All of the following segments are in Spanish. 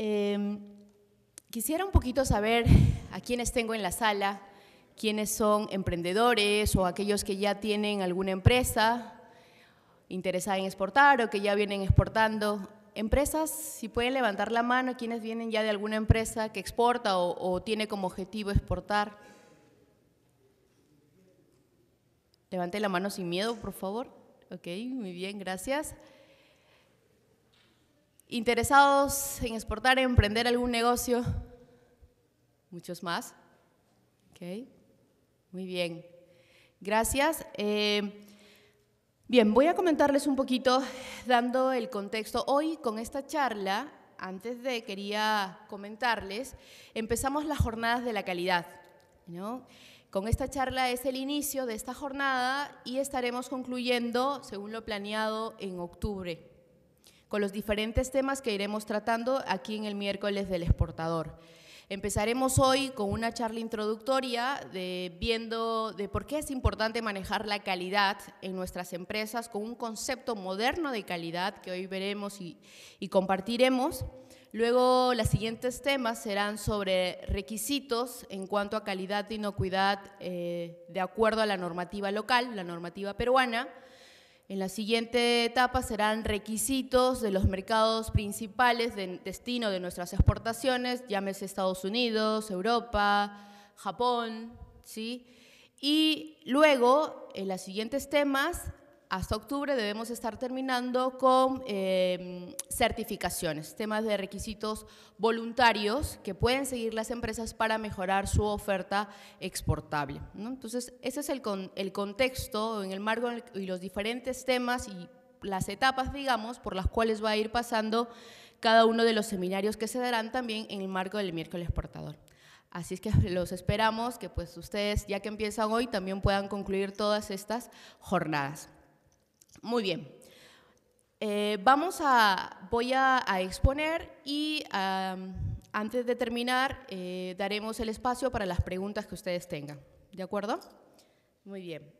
Em, quisiera un poquito saber a quiénes tengo en la sala, quiénes son emprendedores o aquellos que ya tienen alguna empresa interesada en exportar o que ya vienen exportando. Empresas, si pueden levantar la mano, quienes vienen ya de alguna empresa que exporta o, o tiene como objetivo exportar. Levante la mano sin miedo, por favor. Ok, muy bien, gracias interesados en exportar, emprender algún negocio, muchos más. Muy bien, gracias. Eh, bien, voy a comentarles un poquito dando el contexto. Hoy con esta charla, antes de quería comentarles, empezamos las jornadas de la calidad. ¿no? Con esta charla es el inicio de esta jornada y estaremos concluyendo, según lo planeado, en octubre con los diferentes temas que iremos tratando aquí en el miércoles del exportador. Empezaremos hoy con una charla introductoria de, viendo de por qué es importante manejar la calidad en nuestras empresas con un concepto moderno de calidad que hoy veremos y, compartiremos. Luego, los siguientes temas serán sobre requisitos en cuanto a calidad de inocuidad eh, de acuerdo a la normativa local, la normativa peruana. En la siguiente etapa serán requisitos de los mercados principales de destino de nuestras exportaciones, llámese Estados Unidos, Europa, Japón, ¿sí? Y luego, en los siguientes temas, hasta octubre debemos estar terminando con em, certificaciones, temas de requisitos voluntarios que pueden seguir las empresas para mejorar su oferta exportable. Entonces, ese es el, contexto en el marco y los diferentes temas y las etapas, digamos, por las cuales va a ir pasando cada uno de los seminarios que se darán también en el marco del miércoles exportador. Así es que los esperamos que pues ustedes, ya que empiezan hoy, también puedan concluir todas estas jornadas. Muy bien. Eh, vamos a, voy a, exponer y antes de terminar eh, daremos el espacio para las preguntas que ustedes tengan. ¿De acuerdo? Muy bien.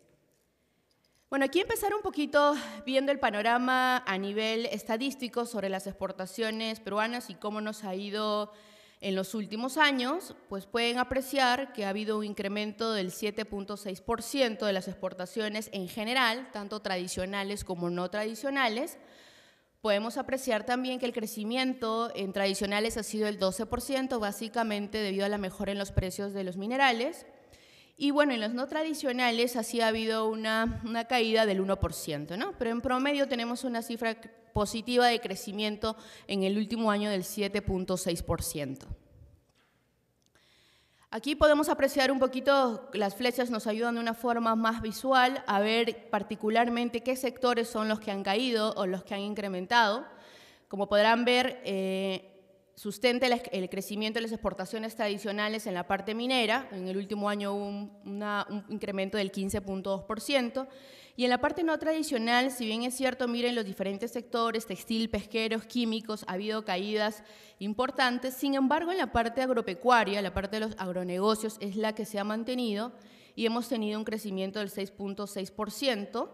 Bueno, aquí empezar un poquito viendo el panorama a nivel estadístico sobre las exportaciones peruanas y cómo nos ha ido en los últimos años, pues pueden apreciar que ha habido un incremento del 7.6% de las exportaciones en general, tanto tradicionales como no tradicionales. Podemos apreciar también que el crecimiento en tradicionales ha sido el 12%, básicamente debido a la mejora en los precios de los minerales. Y bueno, en los no tradicionales así ha habido una, caída del 1%, ¿no? Pero en promedio tenemos una cifra positiva de crecimiento en el último año del 7.6%. Aquí podemos apreciar un poquito, las flechas nos ayudan de una forma más visual a ver particularmente qué sectores son los que han caído o los que han incrementado. Como podrán ver, eh, Sustenta el crecimiento de las exportaciones tradicionales en la parte minera, en el último año hubo un, incremento del 15.2%, y en la parte no tradicional, si bien es cierto, miren los diferentes sectores, textil, pesqueros, químicos, ha habido caídas importantes, sin embargo en la parte agropecuaria, la parte de los agronegocios es la que se ha mantenido y hemos tenido un crecimiento del 6.6%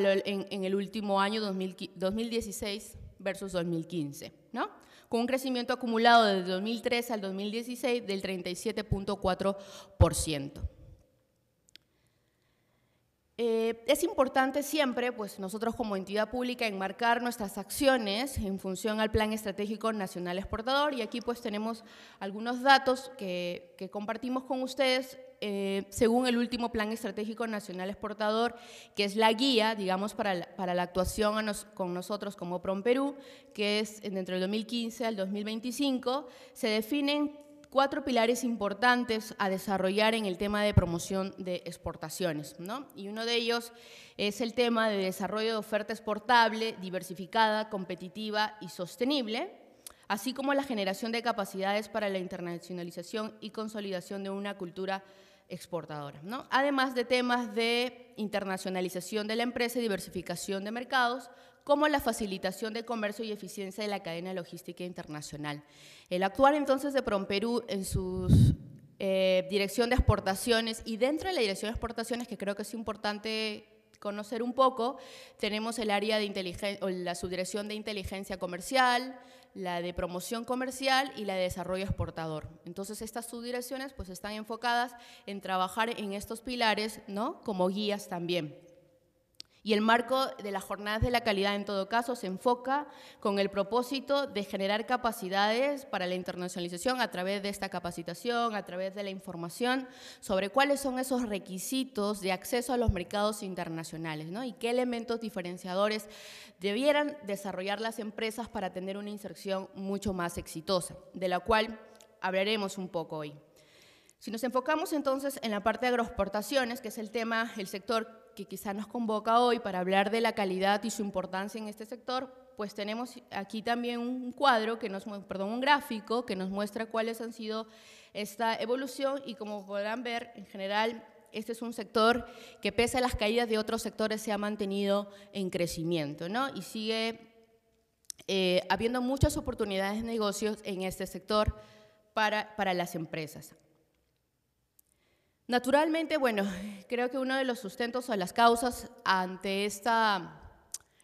en, en el último año 2016 versus 2015, ¿no? con un crecimiento acumulado desde 2003 al 2016 del 37.4%. Eh, es importante siempre, pues nosotros como entidad pública, enmarcar nuestras acciones en función al Plan Estratégico Nacional Exportador y aquí pues tenemos algunos datos que, compartimos con ustedes eh, según el último Plan Estratégico Nacional Exportador, que es la guía, digamos, para la, actuación con nosotros como prom perú que es entre el 2015 al 2025, se definen cuatro pilares importantes a desarrollar en el tema de promoción de exportaciones. Y uno de ellos es el tema de desarrollo de oferta exportable, diversificada, competitiva y sostenible, así como la generación de capacidades para la internacionalización y consolidación de una cultura exportadora. Además de temas de internacionalización de la empresa y diversificación de mercados, como la facilitación de comercio y eficiencia de la cadena logística internacional. El actual entonces de Promperú en su eh, dirección de exportaciones y dentro de la dirección de exportaciones, que creo que es importante conocer un poco, tenemos el área de inteligencia, o la subdirección de inteligencia comercial, la de promoción comercial y la de desarrollo exportador. Entonces, estas subdirecciones pues están enfocadas en trabajar en estos pilares, ¿no? Como guías también. Y el marco de las jornadas de la calidad, en todo caso, se enfoca con el propósito de generar capacidades para la internacionalización a través de esta capacitación, a través de la información sobre cuáles son esos requisitos de acceso a los mercados internacionales ¿no? y qué elementos diferenciadores debieran desarrollar las empresas para tener una inserción mucho más exitosa, de la cual hablaremos un poco hoy. Si nos enfocamos entonces en la parte de agroexportaciones, que es el tema, el sector que quizá nos convoca hoy para hablar de la calidad y su importancia en este sector, pues tenemos aquí también un cuadro, que nos, perdón, un gráfico que nos muestra cuáles han sido esta evolución y como podrán ver, en general, este es un sector que pese a las caídas de otros sectores se ha mantenido en crecimiento ¿no? y sigue eh, habiendo muchas oportunidades de negocios en este sector para, para las empresas. Naturalmente, bueno, creo que uno de los sustentos o las causas ante esta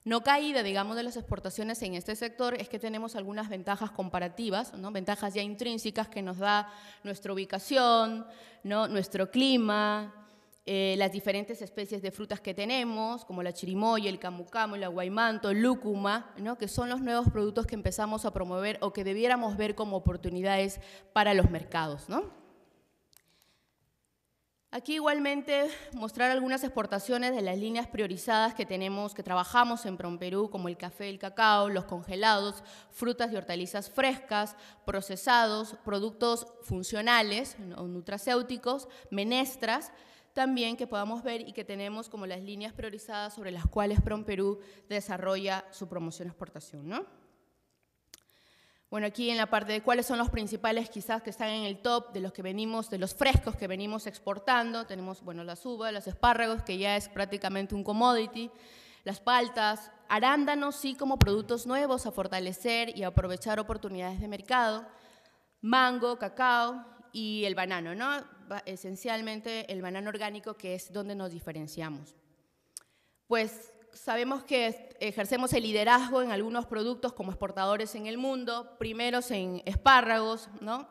no caída, digamos, de las exportaciones en este sector es que tenemos algunas ventajas comparativas, ¿no? ventajas ya intrínsecas que nos da nuestra ubicación, ¿no? nuestro clima, eh, las diferentes especies de frutas que tenemos, como la chirimoya, el camucamo, el aguaymanto, el lúcuma, ¿no? que son los nuevos productos que empezamos a promover o que debiéramos ver como oportunidades para los mercados. ¿no? Aquí igualmente mostrar algunas exportaciones de las líneas priorizadas que tenemos, que trabajamos en Promperú, como el café, el cacao, los congelados, frutas y hortalizas frescas, procesados, productos funcionales o nutracéuticos, menestras, también que podamos ver y que tenemos como las líneas priorizadas sobre las cuales Promperú desarrolla su promoción exportación, ¿no? Bueno, aquí en la parte de cuáles son los principales quizás que están en el top de los que venimos, de los frescos que venimos exportando, tenemos, bueno, las uvas, los espárragos, que ya es prácticamente un commodity, las paltas, arándanos sí como productos nuevos a fortalecer y aprovechar oportunidades de mercado, mango, cacao y el banano, ¿no? Esencialmente el banano orgánico que es donde nos diferenciamos. Pues sabemos que ejercemos el liderazgo en algunos productos como exportadores en el mundo, primeros en espárragos, ¿no?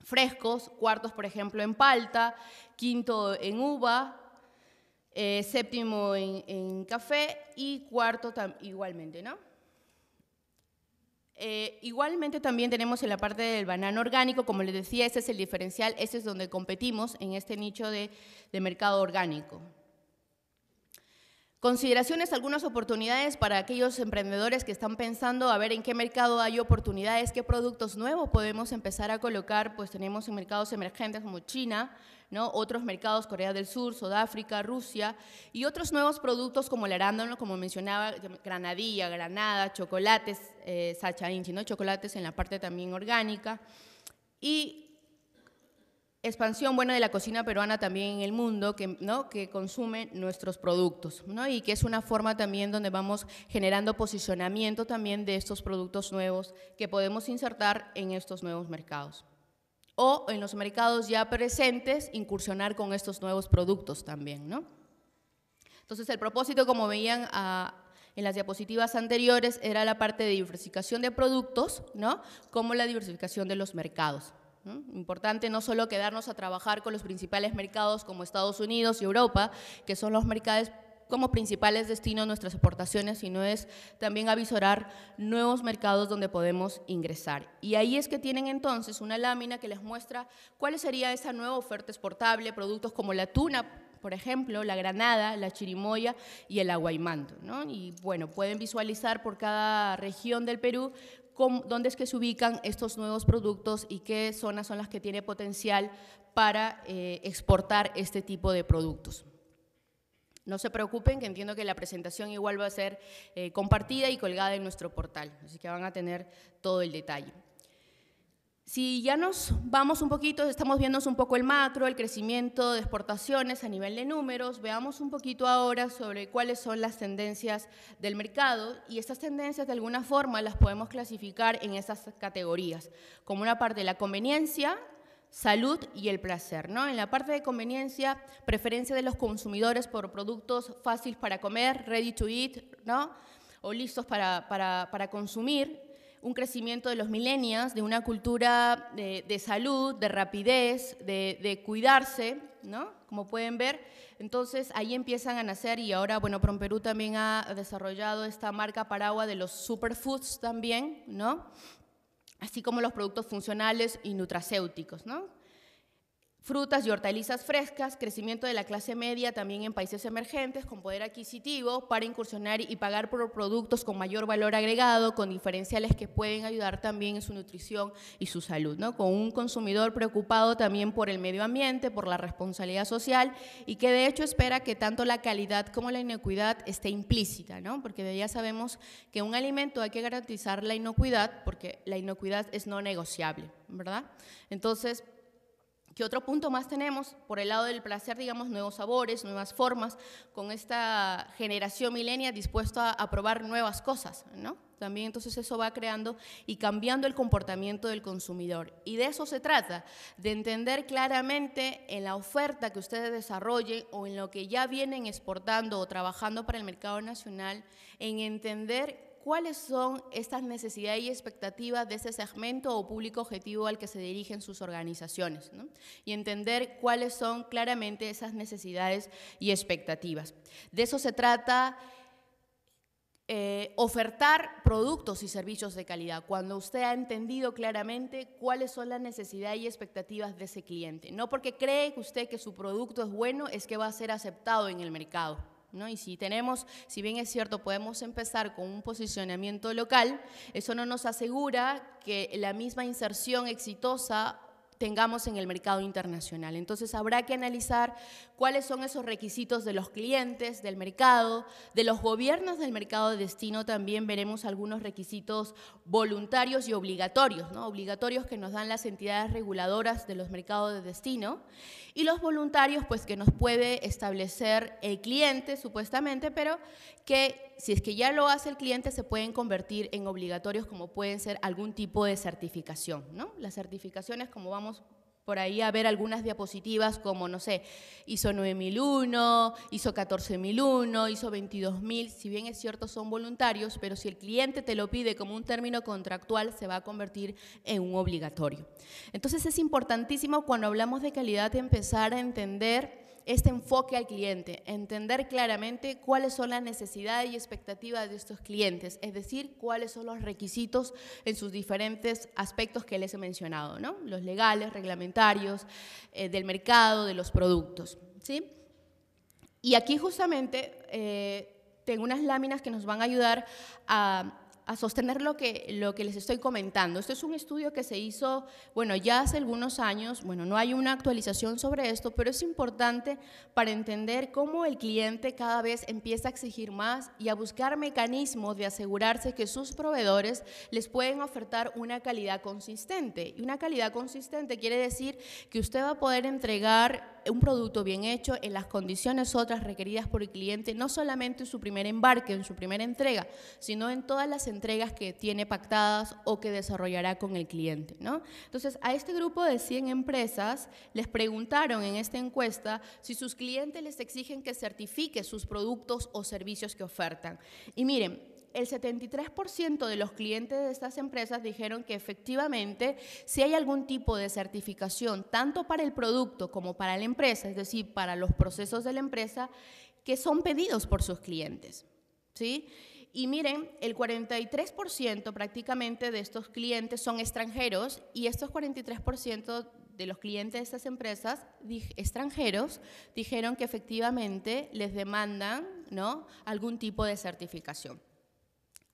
frescos, cuartos, por ejemplo, en palta, quinto en uva, eh, séptimo en, café y cuarto igualmente, ¿no? Eh, igualmente también tenemos en la parte del banano orgánico, como les decía, ese es el diferencial, ese es donde competimos en este nicho de mercado orgánico. Consideraciones, algunas oportunidades para aquellos emprendedores que están pensando a ver en qué mercado hay oportunidades, qué productos nuevos podemos empezar a colocar, pues tenemos en mercados emergentes como China, ¿no? otros mercados, Corea del Sur, Sudáfrica, Rusia, y otros nuevos productos como el arándano, como mencionaba, granadilla, granada, chocolates, eh, sacha chocolates en la parte también orgánica, y expansión bueno de la cocina peruana también en el mundo que consume nuestros productos ¿no? y que es una forma también donde vamos generando posicionamiento también de estos productos nuevos que podemos insertar en estos nuevos mercados o en los mercados ya presentes incursionar con estos nuevos productos también entonces el propósito como veían ah, en las diapositivas anteriores era la parte de diversificación de productos, ¿no? Como la diversificación de los mercados. Importante no solo quedarnos a trabajar con los principales mercados como Estados Unidos y Europa, que son los mercados como principales destinos de nuestras exportaciones, sino es también avisorar nuevos mercados donde podemos ingresar. Y ahí es que tienen entonces una lámina que les muestra cuál sería esa nueva oferta exportable, productos como la tuna, por ejemplo, la granada, la chirimoya y el aguaimanto. ¿no? Y bueno, pueden visualizar por cada región del Perú dónde es que se ubican estos nuevos productos y qué zonas son las que tiene potencial para eh, exportar este tipo de productos. No se preocupen, que entiendo que la presentación igual va a ser eh, compartida y colgada en nuestro portal, así que van a tener todo el detalle. Si ya nos vamos un poquito, estamos viendo un poco el macro, el crecimiento de exportaciones a nivel de números, veamos un poquito ahora sobre cuáles son las tendencias del mercado y estas tendencias de alguna forma las podemos clasificar en esas categorías, como una parte de la conveniencia, salud y el placer. ¿no? En la parte de conveniencia, preferencia de los consumidores por productos fáciles para comer, ready to eat, ¿no? o listos para consumir, un crecimiento de los milenios, de una cultura de, salud, de rapidez, de, cuidarse, ¿no? Como pueden ver, entonces ahí empiezan a nacer y ahora, bueno, Perú también ha desarrollado esta marca paraguas de los superfoods también, ¿no? Así como los productos funcionales y nutracéuticos, ¿no? frutas y hortalizas frescas, crecimiento de la clase media también en países emergentes con poder adquisitivo para incursionar y pagar por productos con mayor valor agregado, con diferenciales que pueden ayudar también en su nutrición y su salud, ¿no? con un consumidor preocupado también por el medio ambiente, por la responsabilidad social y que de hecho espera que tanto la calidad como la inocuidad esté implícita, ¿no? porque de ya sabemos que un alimento hay que garantizar la inocuidad porque la inocuidad es no negociable, ¿verdad? Entonces, ¿Qué otro punto más tenemos? Por el lado del placer, digamos, nuevos sabores, nuevas formas, con esta generación milenia dispuesta a probar nuevas cosas, ¿no? También entonces eso va creando y cambiando el comportamiento del consumidor. Y de eso se trata, de entender claramente en la oferta que ustedes desarrollen o en lo que ya vienen exportando o trabajando para el mercado nacional, en entender cuáles son estas necesidades y expectativas de ese segmento o público objetivo al que se dirigen sus organizaciones y entender cuáles son claramente esas necesidades y expectativas. De eso se trata eh, ofertar productos y servicios de calidad, cuando usted ha entendido claramente cuáles son las necesidades y expectativas de ese cliente. No porque cree usted que su producto es bueno, es que va a ser aceptado en el mercado. Y si tenemos, si bien es cierto, podemos empezar con un posicionamiento local, eso no nos asegura que la misma inserción exitosa tengamos en el mercado internacional. Entonces habrá que analizar cuáles son esos requisitos de los clientes, del mercado, de los gobiernos del mercado de destino. También veremos algunos requisitos voluntarios y obligatorios, ¿no? obligatorios que nos dan las entidades reguladoras de los mercados de destino y los voluntarios pues que nos puede establecer el cliente supuestamente, pero que si es que ya lo hace el cliente, se pueden convertir en obligatorios como pueden ser algún tipo de certificación. ¿no? Las certificaciones, como vamos por ahí a ver algunas diapositivas como, no sé, ISO 9001, ISO 14001, ISO 22000, si bien es cierto son voluntarios, pero si el cliente te lo pide como un término contractual, se va a convertir en un obligatorio. Entonces es importantísimo cuando hablamos de calidad empezar a entender este enfoque al cliente, entender claramente cuáles son las necesidades y expectativas de estos clientes, es decir, cuáles son los requisitos en sus diferentes aspectos que les he mencionado, ¿no? los legales, reglamentarios, eh, del mercado, de los productos. ¿sí? Y aquí justamente eh, tengo unas láminas que nos van a ayudar a a sostener lo que, lo que les estoy comentando. Esto es un estudio que se hizo, bueno, ya hace algunos años, bueno, no hay una actualización sobre esto, pero es importante para entender cómo el cliente cada vez empieza a exigir más y a buscar mecanismos de asegurarse que sus proveedores les pueden ofertar una calidad consistente. Y una calidad consistente quiere decir que usted va a poder entregar un producto bien hecho en las condiciones otras requeridas por el cliente, no solamente en su primer embarque, en su primera entrega, sino en todas las entregas entregas que tiene pactadas o que desarrollará con el cliente. ¿no? Entonces, a este grupo de 100 empresas les preguntaron en esta encuesta si sus clientes les exigen que certifique sus productos o servicios que ofertan. Y miren, el 73% de los clientes de estas empresas dijeron que efectivamente si hay algún tipo de certificación, tanto para el producto como para la empresa, es decir, para los procesos de la empresa, que son pedidos por sus clientes. ¿sí? Y miren, el 43% prácticamente de estos clientes son extranjeros y estos 43% de los clientes de estas empresas extranjeros dijeron que efectivamente les demandan algún tipo de certificación.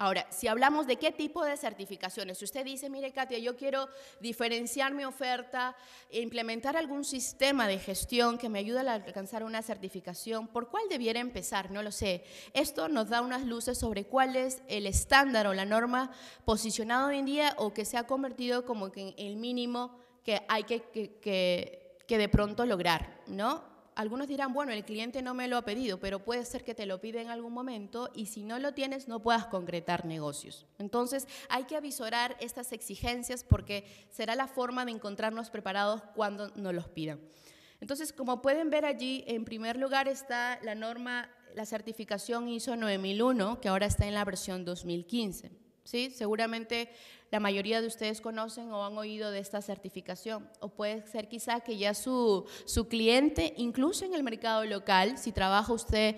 Ahora, si hablamos de qué tipo de certificaciones, si usted dice, mire Katia, yo quiero diferenciar mi oferta, implementar algún sistema de gestión que me ayude a alcanzar una certificación, ¿por cuál debiera empezar? No lo sé. Esto nos da unas luces sobre cuál es el estándar o la norma posicionado hoy en día o que se ha convertido como que en el mínimo que hay que, que de pronto lograr, ¿no? algunos dirán, bueno, el cliente no me lo ha pedido, pero puede ser que te lo pida en algún momento y si no lo tienes no puedas concretar negocios. Entonces hay que avisorar estas exigencias porque será la forma de encontrarnos preparados cuando nos los pidan. Entonces, como pueden ver allí, en primer lugar está la norma, la certificación ISO 9001, que ahora está en la versión 2015. ¿sí? Seguramente la mayoría de ustedes conocen o han oído de esta certificación. O puede ser quizá que ya su, cliente, incluso en el mercado local, si trabaja usted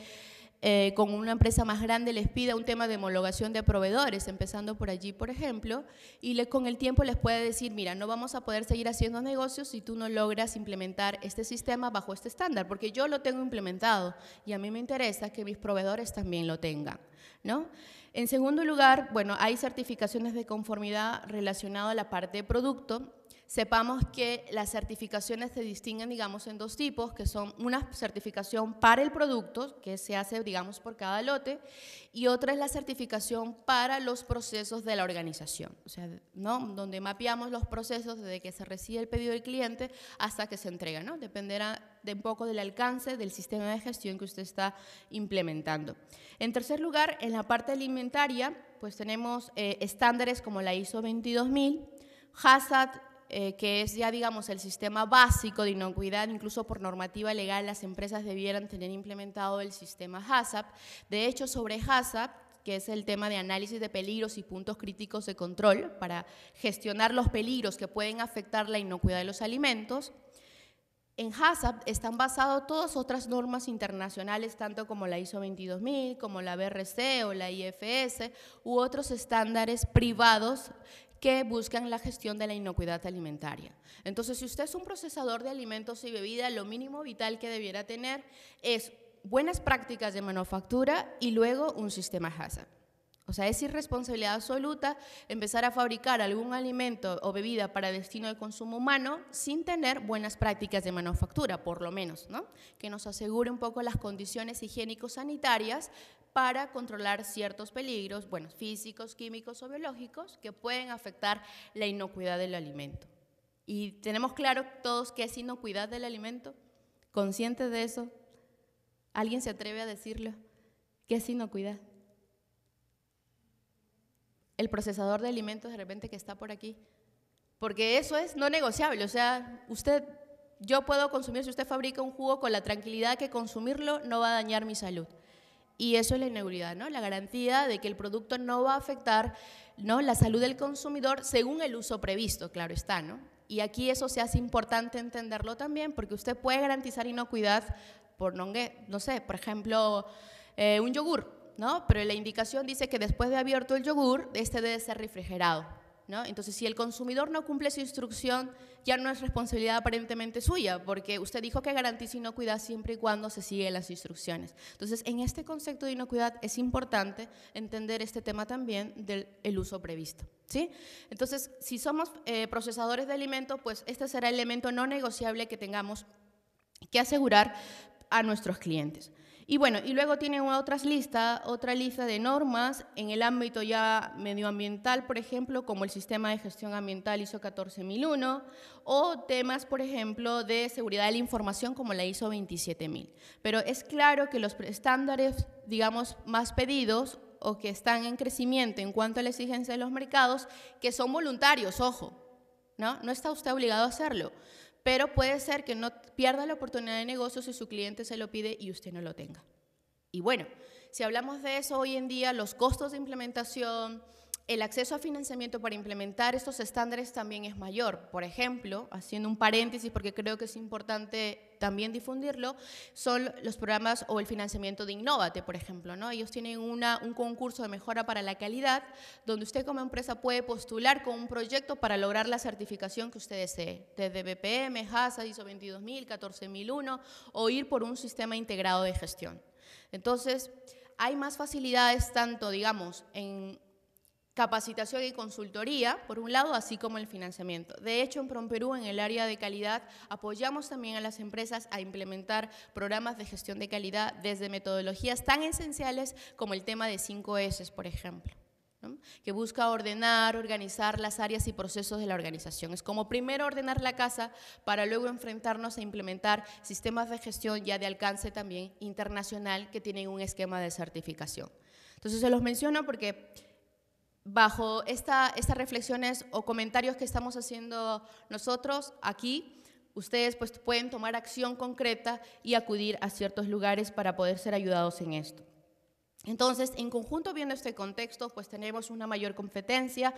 eh, con una empresa más grande, les pida un tema de homologación de proveedores, empezando por allí, por ejemplo, y con el tiempo les puede decir, mira, no vamos a poder seguir haciendo negocios si tú no logras implementar este sistema bajo este estándar, porque yo lo tengo implementado y a mí me interesa que mis proveedores también lo tengan, ¿no? En segundo lugar, bueno, hay certificaciones de conformidad relacionadas a la parte de producto. Sepamos que las certificaciones se distinguen, digamos, en dos tipos, que son una certificación para el producto, que se hace, digamos, por cada lote, y otra es la certificación para los procesos de la organización, o sea, ¿no? Donde mapeamos los procesos desde que se recibe el pedido del cliente hasta que se entrega, ¿no? Dependerá de un poco del alcance del sistema de gestión que usted está implementando. En tercer lugar, en la parte alimentaria, pues tenemos eh, estándares como la ISO 22000, HACCP, eh, que es ya digamos el sistema básico de inocuidad, incluso por normativa legal las empresas debieran tener implementado el sistema HACCP. De hecho, sobre HACCP que es el tema de análisis de peligros y puntos críticos de control para gestionar los peligros que pueden afectar la inocuidad de los alimentos. En HACCP están basadas todas otras normas internacionales, tanto como la ISO 22000, como la BRC o la IFS, u otros estándares privados que buscan la gestión de la inocuidad alimentaria. Entonces, si usted es un procesador de alimentos y bebidas, lo mínimo vital que debiera tener es buenas prácticas de manufactura y luego un sistema HACCP. O sea, es irresponsabilidad absoluta empezar a fabricar algún alimento o bebida para destino de consumo humano sin tener buenas prácticas de manufactura, por lo menos, ¿no? Que nos asegure un poco las condiciones higiénico-sanitarias para controlar ciertos peligros, bueno, físicos, químicos o biológicos que pueden afectar la inocuidad del alimento. Y tenemos claro todos qué es inocuidad del alimento, conscientes de eso. ¿Alguien se atreve a decirlo? ¿Qué es inocuidad? el procesador de alimentos de repente que está por aquí. Porque eso es no negociable. O sea, usted, yo puedo consumir, si usted fabrica un jugo con la tranquilidad que consumirlo no va a dañar mi salud. Y eso es la inegridad, ¿no? La garantía de que el producto no va a afectar ¿no? la salud del consumidor según el uso previsto, claro está, ¿no? Y aquí eso se hace importante entenderlo también, porque usted puede garantizar inocuidad por, no, sé, por ejemplo, eh, un yogur pero la indicación dice que después de abierto el yogur, este debe ser refrigerado, Entonces, si el consumidor no cumple su instrucción, ya no es responsabilidad aparentemente suya, porque usted dijo que garantiza inocuidad siempre y cuando se siguen las instrucciones. Entonces, en este concepto de inocuidad es importante entender este tema también del uso previsto. Entonces, si somos eh, procesadores de alimentos, pues este será el elemento no negociable que tengamos que asegurar a nuestros clientes. Y bueno, y luego tienen otras listas, otra lista de normas en el ámbito ya medioambiental, por ejemplo, como el sistema de gestión ambiental ISO 14001, o temas, por ejemplo, de seguridad de la información como la ISO 27000. Pero es claro que los estándares, digamos, más pedidos o que están en crecimiento en cuanto a la exigencia de los mercados, que son voluntarios, ojo, No está usted obligado a hacerlo pero puede ser que no pierda la oportunidad de negocio si su cliente se lo pide y usted no lo tenga. Y bueno, si hablamos de eso hoy en día, los costos de implementación, el acceso a financiamiento para implementar estos estándares también es mayor. Por ejemplo, haciendo un paréntesis porque creo que es importante también difundirlo, son los programas o el financiamiento de Innovate, por ejemplo. ¿no? Ellos tienen una, un concurso de mejora para la calidad donde usted como empresa puede postular con un proyecto para lograr la certificación que usted desee, desde BPM, HASA, ISO 22000, 14001 o ir por un sistema integrado de gestión. Entonces, hay más facilidades tanto, digamos, en capacitación y consultoría, por un lado, así como el financiamiento. De hecho, en PromPerú, en el área de calidad, apoyamos también a las empresas a implementar programas de gestión de calidad desde metodologías tan esenciales como el tema de 5S, por ejemplo que busca ordenar, organizar las áreas y procesos de la organización. Es como primero ordenar la casa para luego enfrentarnos a implementar sistemas de gestión ya de alcance también internacional que tienen un esquema de certificación. Entonces se los menciono porque bajo estas reflexiones o comentarios que estamos haciendo nosotros aquí, ustedes pues pueden tomar acción concreta y acudir a ciertos lugares para poder ser ayudados en esto. Entonces, en conjunto viendo este contexto, pues tenemos una mayor competencia,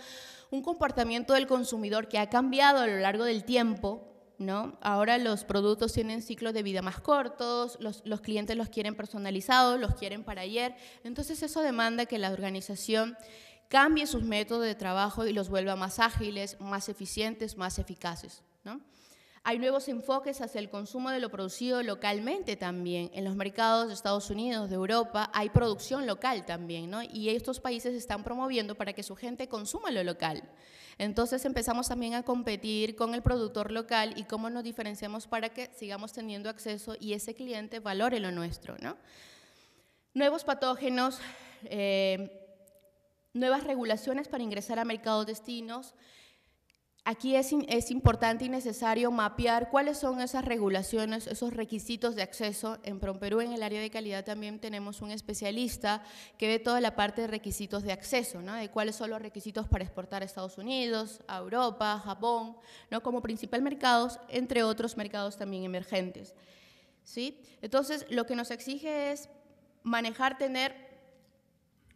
un comportamiento del consumidor que ha cambiado a lo largo del tiempo, ¿no? Ahora los productos tienen ciclos de vida más cortos, los, los clientes los quieren personalizados, los quieren para ayer, entonces eso demanda que la organización cambie sus métodos de trabajo y los vuelva más ágiles, más eficientes, más eficaces. Hay nuevos enfoques hacia el consumo de lo producido localmente también. En los mercados de Estados Unidos, de Europa, hay producción local también, ¿no? Y estos países están promoviendo para que su gente consuma lo local. Entonces empezamos también a competir con el productor local y cómo nos diferenciamos para que sigamos teniendo acceso y ese cliente valore lo nuestro, ¿no? Nuevos patógenos. Eh, nuevas regulaciones para ingresar a mercados destinos. Aquí es, es, importante y necesario mapear cuáles son esas regulaciones, esos requisitos de acceso. En Promperú, en el área de calidad, también tenemos un especialista que ve toda la parte de requisitos de acceso, de cuáles son los requisitos para exportar a Estados Unidos, a Europa, Japón, ¿no? como principal mercados, entre otros mercados también emergentes. ¿sí? Entonces, lo que nos exige es manejar, tener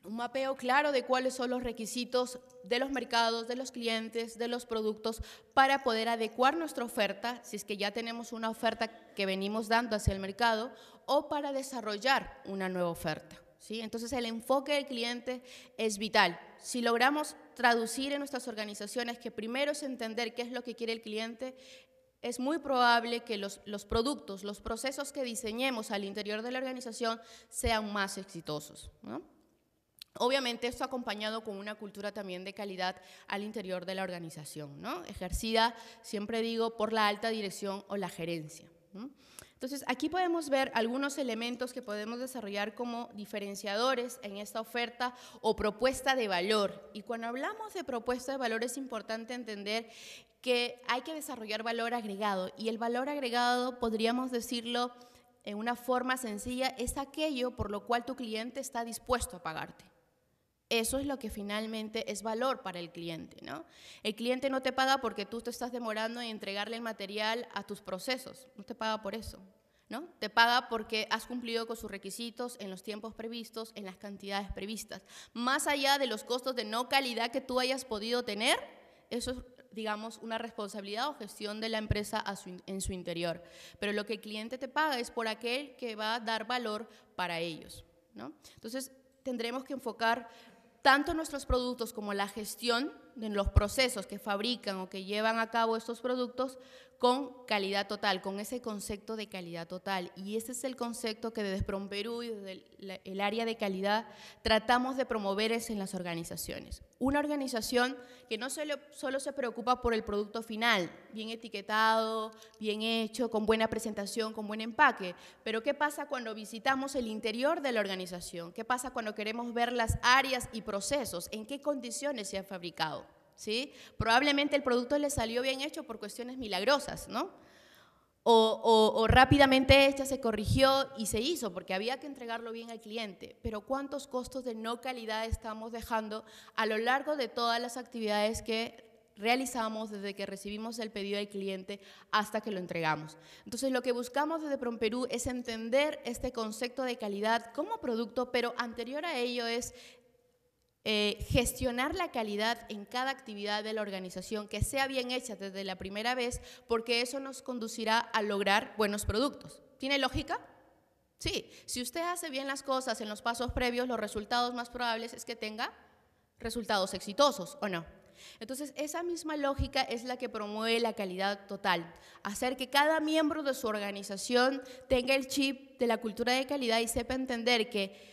un mapeo claro de cuáles son los requisitos de los mercados, de los clientes, de los productos, para poder adecuar nuestra oferta, si es que ya tenemos una oferta que venimos dando hacia el mercado, o para desarrollar una nueva oferta. ¿sí? Entonces el enfoque del cliente es vital. Si logramos traducir en nuestras organizaciones que primero es entender qué es lo que quiere el cliente, es muy probable que los, productos, los procesos que diseñemos al interior de la organización sean más exitosos. ¿no? Obviamente esto acompañado con una cultura también de calidad al interior de la organización, ¿no? ejercida, siempre digo, por la alta dirección o la gerencia. Entonces, aquí podemos ver algunos elementos que podemos desarrollar como diferenciadores en esta oferta o propuesta de valor. Y cuando hablamos de propuesta de valor es importante entender que hay que desarrollar valor agregado. Y el valor agregado, podríamos decirlo en una forma sencilla, es aquello por lo cual tu cliente está dispuesto a pagarte. Eso es lo que finalmente es valor para el cliente. ¿no? El cliente no te paga porque tú te estás demorando en entregarle el material a tus procesos, no te paga por eso. ¿no? Te paga porque has cumplido con sus requisitos en los tiempos previstos, en las cantidades previstas. Más allá de los costos de no calidad que tú hayas podido tener, eso es digamos, una responsabilidad o gestión de la empresa en su interior. Pero lo que el cliente te paga es por aquel que va a dar valor para ellos. ¿no? Entonces, tendremos que enfocar tanto nuestros productos como la gestión en los procesos que fabrican o que llevan a cabo estos productos con calidad total, con ese concepto de calidad total. Y ese es el concepto que desde Promperú Perú y desde el, área de calidad tratamos de promover es en las organizaciones. Una organización que no solo, solo se preocupa por el producto final, bien etiquetado, bien hecho, con buena presentación, con buen empaque, pero ¿qué pasa cuando visitamos el interior de la organización? ¿Qué pasa cuando queremos ver las áreas y procesos? ¿En qué condiciones se ha fabricado? Probablemente el producto le salió bien hecho por cuestiones milagrosas, ¿no? O, rápidamente esta se corrigió y se hizo porque había que entregarlo bien al cliente. Pero ¿cuántos costos de no calidad estamos dejando a lo largo de todas las actividades que realizamos desde que recibimos el pedido del cliente hasta que lo entregamos? Entonces, lo que buscamos desde Perú es entender este concepto de calidad como producto, pero anterior a ello es eh, gestionar la calidad en cada actividad de la organización, que sea bien hecha desde la primera vez, porque eso nos conducirá a lograr buenos productos. ¿Tiene lógica? Sí, si usted hace bien las cosas en los pasos previos, los resultados más probables es que tenga resultados exitosos, ¿o no? Entonces, esa misma lógica es la que promueve la calidad total, hacer que cada miembro de su organización tenga el chip de la cultura de calidad y sepa entender que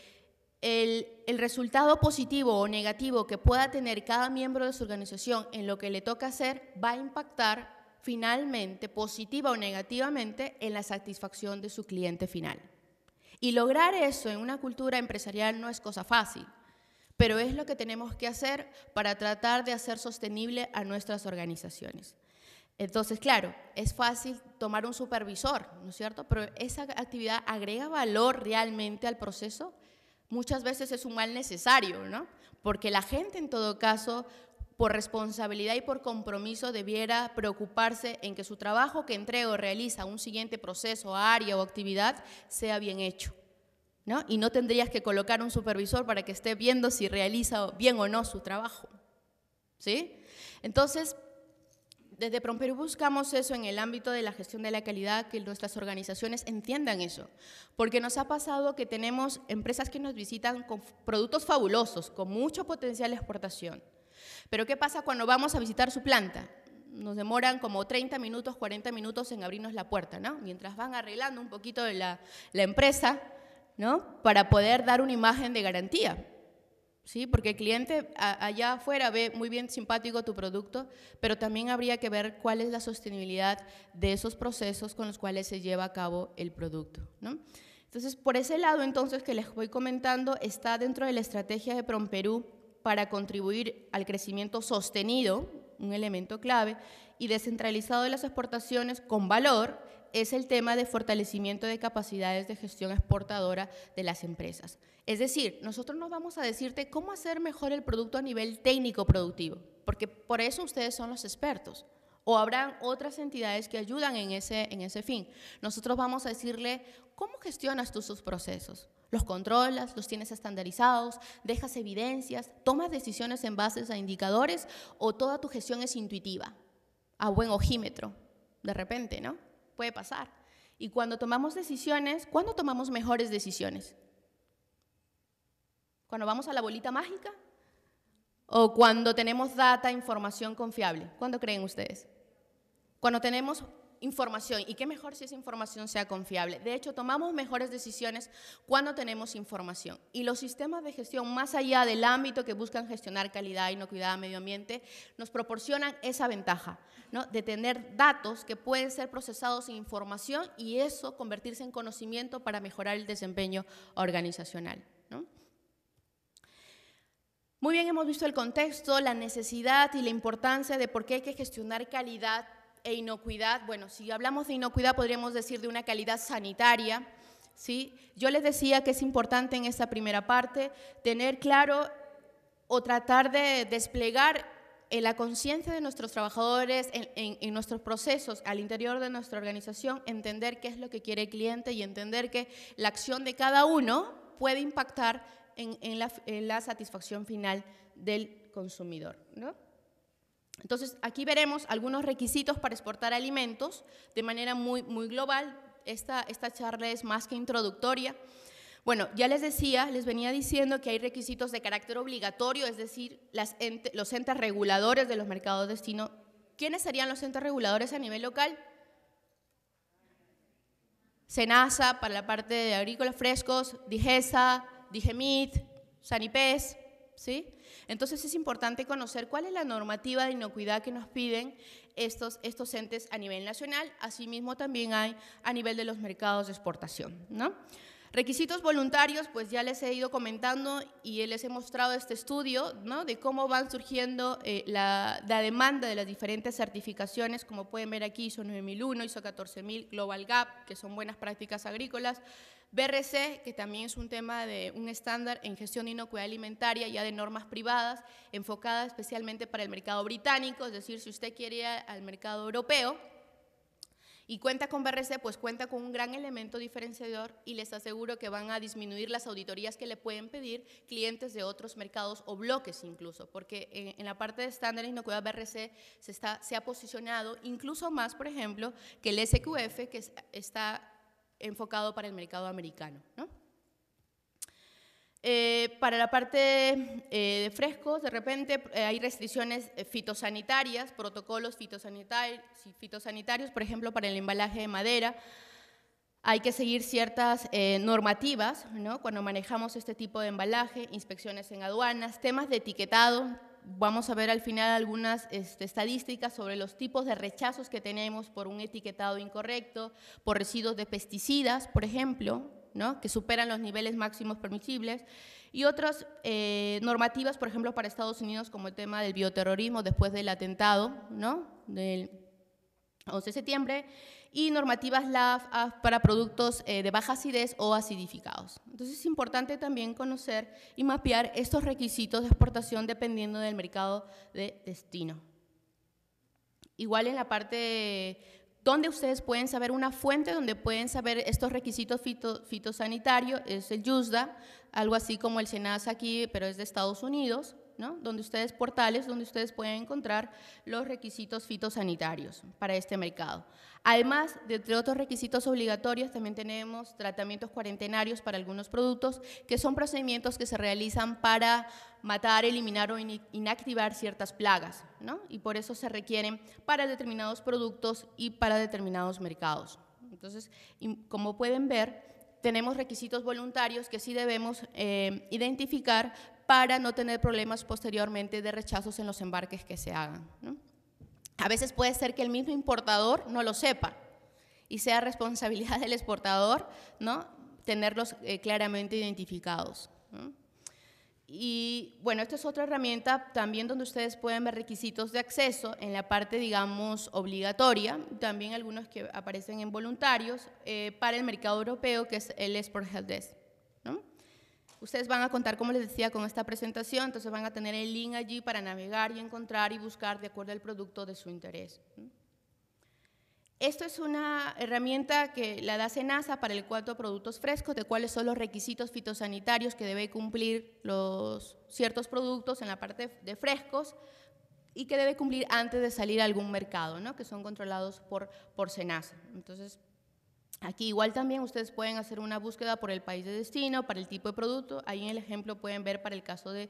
el, resultado positivo o negativo que pueda tener cada miembro de su organización en lo que le toca hacer va a impactar finalmente, positiva o negativamente, en la satisfacción de su cliente final. Y lograr eso en una cultura empresarial no es cosa fácil, pero es lo que tenemos que hacer para tratar de hacer sostenible a nuestras organizaciones. Entonces, claro, es fácil tomar un supervisor, ¿no es cierto? Pero esa actividad agrega valor realmente al proceso muchas veces es un mal necesario, ¿no? Porque la gente en todo caso, por responsabilidad y por compromiso, debiera preocuparse en que su trabajo que entrega o realiza un siguiente proceso, área o actividad sea bien hecho. ¿No? Y no tendrías que colocar un supervisor para que esté viendo si realiza bien o no su trabajo. ¿Sí? Entonces, desde PromPerú buscamos eso en el ámbito de la gestión de la calidad, que nuestras organizaciones entiendan eso, porque nos ha pasado que tenemos empresas que nos visitan con productos fabulosos, con mucho potencial de exportación. Pero ¿qué pasa cuando vamos a visitar su planta? Nos demoran como 30 minutos, 40 minutos en abrirnos la puerta, ¿no? Mientras van arreglando un poquito la, la empresa, ¿no? Para poder dar una imagen de garantía. ¿sí? Porque el cliente allá afuera ve muy bien simpático tu producto, pero también habría que ver cuál es la sostenibilidad de esos procesos con los cuales se lleva a cabo el producto, Entonces, por ese lado entonces que les voy comentando, está dentro de la estrategia de PromPerú para contribuir al crecimiento sostenido, un elemento clave, y descentralizado de las exportaciones con valor, es el tema de fortalecimiento de capacidades de gestión exportadora de las empresas. Es decir, nosotros no vamos a decirte cómo hacer mejor el producto a nivel técnico productivo, porque por eso ustedes son los expertos. O habrán otras entidades que ayudan en ese, en ese fin. Nosotros vamos a decirle cómo gestionas tú sus procesos. Los controlas, los tienes estandarizados, dejas evidencias, tomas decisiones en base a indicadores o toda tu gestión es intuitiva, a buen ojímetro, de repente, ¿no? Puede pasar. Y cuando tomamos decisiones, ¿cuándo tomamos mejores decisiones? Cuando vamos a la bolita mágica o cuando tenemos data, información confiable. ¿Cuándo creen ustedes? Cuando tenemos información, y qué mejor si esa información sea confiable. De hecho, tomamos mejores decisiones cuando tenemos información. Y los sistemas de gestión, más allá del ámbito que buscan gestionar calidad, y inocuidad, medio ambiente, nos proporcionan esa ventaja, De tener datos que pueden ser procesados en información y eso convertirse en conocimiento para mejorar el desempeño organizacional. Muy bien, hemos visto el contexto, la necesidad y la importancia de por qué hay que gestionar calidad e inocuidad. Bueno, si hablamos de inocuidad podríamos decir de una calidad sanitaria. ¿sí? Yo les decía que es importante en esta primera parte tener claro o tratar de desplegar en la conciencia de nuestros trabajadores, en, en, nuestros procesos al interior de nuestra organización, entender qué es lo que quiere el cliente y entender que la acción de cada uno puede impactar en, la, satisfacción final del consumidor. Entonces, aquí veremos algunos requisitos para exportar alimentos de manera muy, muy global. Esta, esta charla es más que introductoria. Bueno, ya les decía, les venía diciendo que hay requisitos de carácter obligatorio, es decir, los entes reguladores de los mercados de destino. ¿Quiénes serían los entes reguladores a nivel local? SENASA para la parte de agrícolas frescos, DIGESA, Digemit, Sanipes, ¿sí? Entonces es importante conocer cuál es la normativa de inocuidad que nos piden estos, estos entes a nivel nacional, asimismo también hay a nivel de los mercados de exportación, ¿no? Requisitos voluntarios, pues ya les he ido comentando y les he mostrado este estudio ¿no? de cómo van surgiendo eh, la, la, demanda de las diferentes certificaciones, como pueden ver aquí ISO 9001, ISO 14000, Global Gap, que son buenas prácticas agrícolas, BRC, que también es un tema de un estándar en gestión inocuidad alimentaria, ya de normas privadas, enfocada especialmente para el mercado británico, es decir, si usted quiere ir al mercado europeo y cuenta con BRC, pues cuenta con un gran elemento diferenciador y les aseguro que van a disminuir las auditorías que le pueden pedir clientes de otros mercados o bloques incluso, porque en, la parte de estándar inocuidad BRC se, se ha posicionado incluso más, por ejemplo, que el SQF, que está enfocado para el mercado americano. Eh, para la parte eh, de frescos, de repente eh, hay restricciones fitosanitarias, protocolos fitosanitarios, por ejemplo, para el embalaje de madera. Hay que seguir ciertas normativas cuando manejamos este tipo de embalaje, inspecciones en aduanas, temas de etiquetado, vamos a ver al final algunas este, estadísticas sobre los tipos de rechazos que tenemos por un etiquetado incorrecto, por residuos de pesticidas, por ejemplo, ¿no? que superan los niveles máximos permisibles, y otras eh, normativas, por ejemplo, para Estados Unidos, como el tema del bioterrorismo después del atentado, ¿no? 11 de septiembre, y normativas LAF ah, para productos eh, de baja acidez o acidificados. Entonces es importante también conocer y mapear estos requisitos de exportación dependiendo del mercado de destino. Igual en la parte donde ustedes pueden saber una fuente donde pueden saber estos requisitos fitosanitarios, es el USDA, algo así como el SENASA aquí, pero es de Estados Unidos donde ustedes, portales donde ustedes pueden encontrar los requisitos fitosanitarios para este mercado. Además, de otros requisitos obligatorios, también tenemos tratamientos cuarentenarios para algunos productos, que son procedimientos que se realizan para matar, eliminar o inactivar ciertas plagas, ¿no? y por eso se requieren para determinados productos y para determinados mercados. Entonces, como pueden ver, tenemos requisitos voluntarios que sí debemos eh, identificar para no tener problemas posteriormente de rechazos en los embarques que se hagan. A veces puede ser que el mismo importador no lo sepa y sea responsabilidad del exportador ¿no? tenerlos eh, claramente identificados. Y bueno, esta es otra herramienta también donde ustedes pueden ver requisitos de acceso en la parte, digamos, obligatoria, también algunos que aparecen en voluntarios eh, para el mercado europeo, que es el Export Health Desk. Ustedes van a contar, como les decía, con esta presentación, entonces van a tener el link allí para navegar y encontrar y buscar de acuerdo al producto de su interés. Esto es una herramienta que la da SENASA para el cuarto de productos frescos, de cuáles son los requisitos fitosanitarios que debe cumplir los ciertos productos en la parte de frescos y que debe cumplir antes de salir a algún mercado, ¿no? que son controlados por, por SENASA. Entonces, Aquí igual también ustedes pueden hacer una búsqueda por el país de destino, para el tipo de producto. Ahí en el ejemplo pueden ver para el caso de,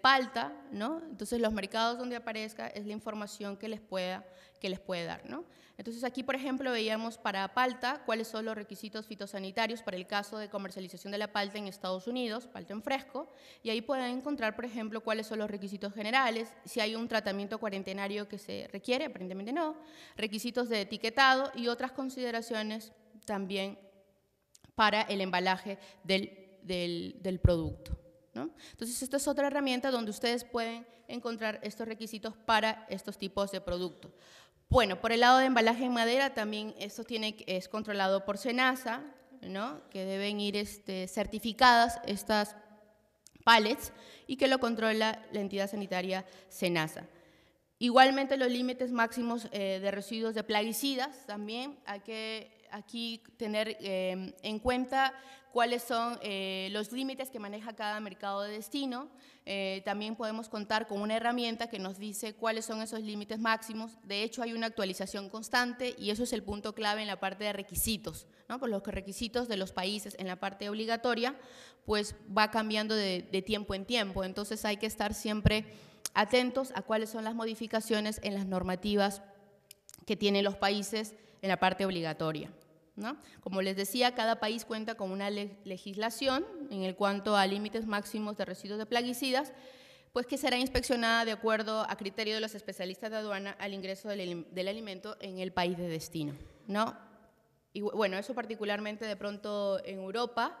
palta, ¿no? Entonces los mercados donde aparezca es la información que les, pueda, que les puede dar, ¿no? Entonces aquí, por ejemplo, veíamos para palta cuáles son los requisitos fitosanitarios para el caso de comercialización de la palta en Estados Unidos, palta en fresco, y ahí pueden encontrar, por ejemplo, cuáles son los requisitos generales, si hay un tratamiento cuarentenario que se requiere, aparentemente no, requisitos de etiquetado y otras consideraciones también para el embalaje del, producto. Entonces, esta es otra herramienta donde ustedes pueden encontrar estos requisitos para estos tipos de productos. Bueno, por el lado de embalaje en madera, también esto tiene, es controlado por SENASA, ¿no? que deben ir este, certificadas estas pallets y que lo controla la entidad sanitaria SENASA. Igualmente los límites máximos eh, de residuos de plaguicidas también hay que aquí tener em, en cuenta cuáles son eh, los límites que maneja cada mercado de destino. Eh, también podemos contar con una herramienta que nos dice cuáles son esos límites máximos. De hecho, hay una actualización constante y eso es el punto clave en la parte de requisitos. ¿no? Por los requisitos de los países en la parte obligatoria, pues va cambiando de tiempo en tiempo. Entonces hay que estar siempre atentos a cuáles son las modificaciones en las normativas que tienen los países en la parte obligatoria. Como les decía, cada país cuenta con una legislación en el cuanto a límites máximos de residuos de plaguicidas, pues que será inspeccionada de acuerdo a criterio de los especialistas de aduana al ingreso del, alimento en el país de destino. ¿no? Y bueno, eso particularmente de pronto en Europa,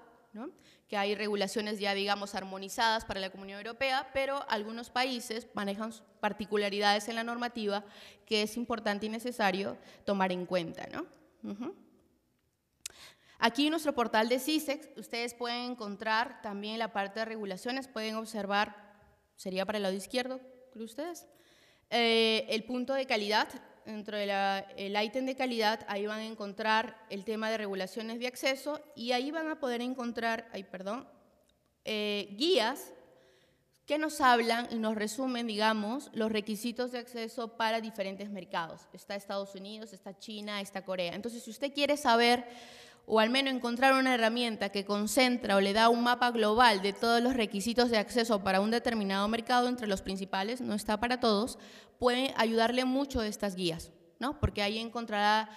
que hay regulaciones ya, digamos, armonizadas para la Comunidad Europea, pero algunos países manejan particularidades en la normativa que es importante y necesario tomar en cuenta. ¿no? Aquí en nuestro portal de CISEX ustedes pueden encontrar también la parte de regulaciones, pueden observar, sería para el lado izquierdo, creo ustedes, eh, el punto de calidad. Dentro del ítem de calidad, ahí van a encontrar el tema de regulaciones de acceso y ahí van a poder encontrar, ay, perdón, eh, guías que nos hablan y nos resumen, digamos, los requisitos de acceso para diferentes mercados. Está Estados Unidos, está China, está Corea. Entonces, si usted quiere saber o al menos encontrar una herramienta que concentra o le da un mapa global de todos los requisitos de acceso para un determinado mercado, entre los principales, no está para todos, puede ayudarle mucho estas guías, ¿no? porque ahí encontrará